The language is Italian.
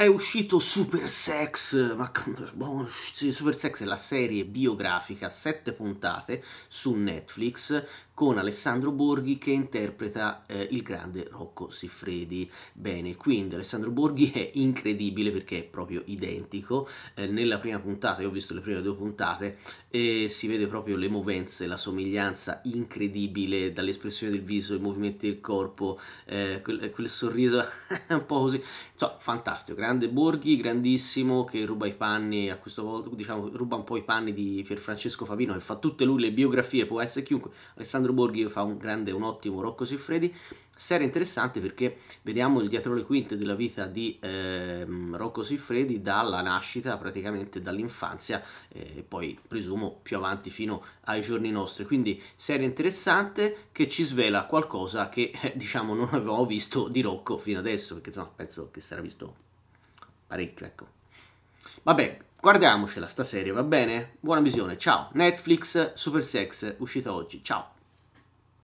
È uscito Super Sex, ma Super Sex è la serie biografica, sette puntate su Netflix con Alessandro Borghi che interpreta eh, il grande Rocco Siffredi. Bene, quindi Alessandro Borghi è incredibile perché è proprio identico. Eh, nella prima puntata, io ho visto le prime due puntate, eh, si vede proprio le movenze, la somiglianza incredibile dall'espressione del viso, i movimenti del corpo, eh, quel, quel, sorriso un po' così. Insomma, fantastico, grazie grande Borghi, grandissimo, che ruba i panni, a questo volta diciamo, ruba un po' i panni di Pierfrancesco Favino, che fa tutte lui le biografie, può essere chiunque. Alessandro Borghi fa un grande, un ottimo Rocco Siffredi. Serie interessante perché vediamo il dietro le quinte della vita di eh, Rocco Siffredi dalla nascita, praticamente dall'infanzia, eh, poi presumo più avanti fino ai giorni nostri. Quindi serie interessante che ci svela qualcosa che eh, diciamo non avevamo visto di Rocco fino adesso, perché insomma penso che sarà visto parecchio, ecco. Vabbè, guardiamocela sta serie, va bene? Buona visione, ciao. Netflix, Super Sex, uscita oggi, ciao.